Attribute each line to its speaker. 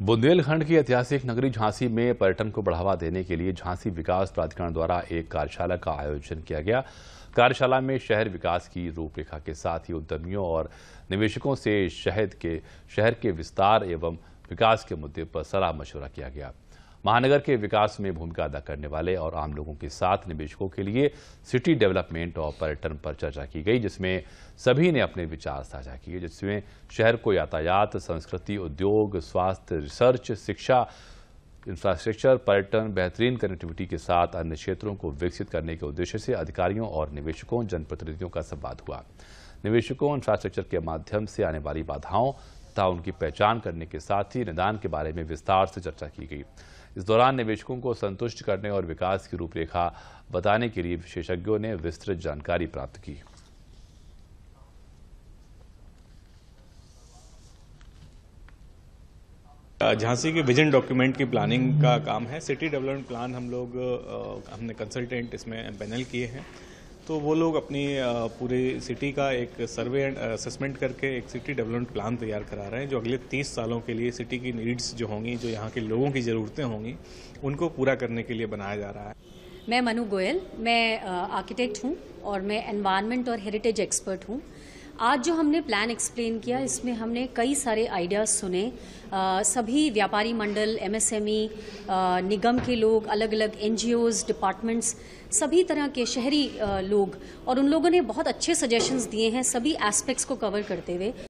Speaker 1: बुंदेलखंड की ऐतिहासिक नगरी झांसी में पर्यटन को बढ़ावा देने के लिए झांसी विकास प्राधिकरण द्वारा एक कार्यशाला का आयोजन किया गया कार्यशाला में शहर विकास की रूपरेखा के साथ ही उद्यमियों और निवेशकों से शहर के शहर के विस्तार एवं विकास के मुद्दे पर सलाह मशवरा किया गया महानगर के विकास में भूमिका अदा करने वाले और आम लोगों के साथ निवेशकों के लिए सिटी डेवलपमेंट और पर्यटन पर चर्चा की गई जिसमें सभी ने अपने विचार साझा किए जिसमें शहर को यातायात संस्कृति उद्योग स्वास्थ्य रिसर्च शिक्षा इंफ्रास्ट्रक्चर पर्यटन बेहतरीन कनेक्टिविटी के साथ अन्य क्षेत्रों को विकसित करने के उद्देश्य से अधिकारियों और निवेशकों जनप्रतिनिधियों का संवाद हुआ निवेशकों इंफ्रास्ट्रक्चर के माध्यम से आने वाली बाधाओं तथा उनकी पहचान करने के साथ ही निदान के बारे में विस्तार से चर्चा की गई इस दौरान निवेशकों को संतुष्ट करने और विकास की रूपरेखा बताने के लिए विशेषज्ञों ने विस्तृत जानकारी प्राप्त की
Speaker 2: झांसी के विजन डॉक्यूमेंट की प्लानिंग का काम है सिटी डेवलपमेंट प्लान हम लोग हमने कंसल्टेंट इसमें पैनल किए हैं तो वो लोग अपनी पूरे सिटी का एक सर्वे एंड असेसमेंट करके एक सिटी डेवलपमेंट प्लान तैयार करा रहे हैं जो अगले तीस सालों के लिए सिटी की नीड्स जो होंगी जो यहाँ के लोगों की ज़रूरतें होंगी उनको पूरा करने के लिए बनाया जा रहा है
Speaker 3: मैं मनु गोयल मैं आर्किटेक्ट हूँ और मैं एनवायरमेंट और हेरिटेज एक्सपर्ट हूँ आज जो हमने प्लान एक्सप्लेन किया इसमें हमने कई सारे आइडियाज़ सुने आ, सभी व्यापारी मंडल एमएसएमई e, निगम के लोग अलग अलग एनजीओज डिपार्टमेंट्स सभी तरह के शहरी आ, लोग और उन लोगों ने बहुत अच्छे सजेशंस दिए हैं सभी एस्पेक्ट्स को कवर करते हुए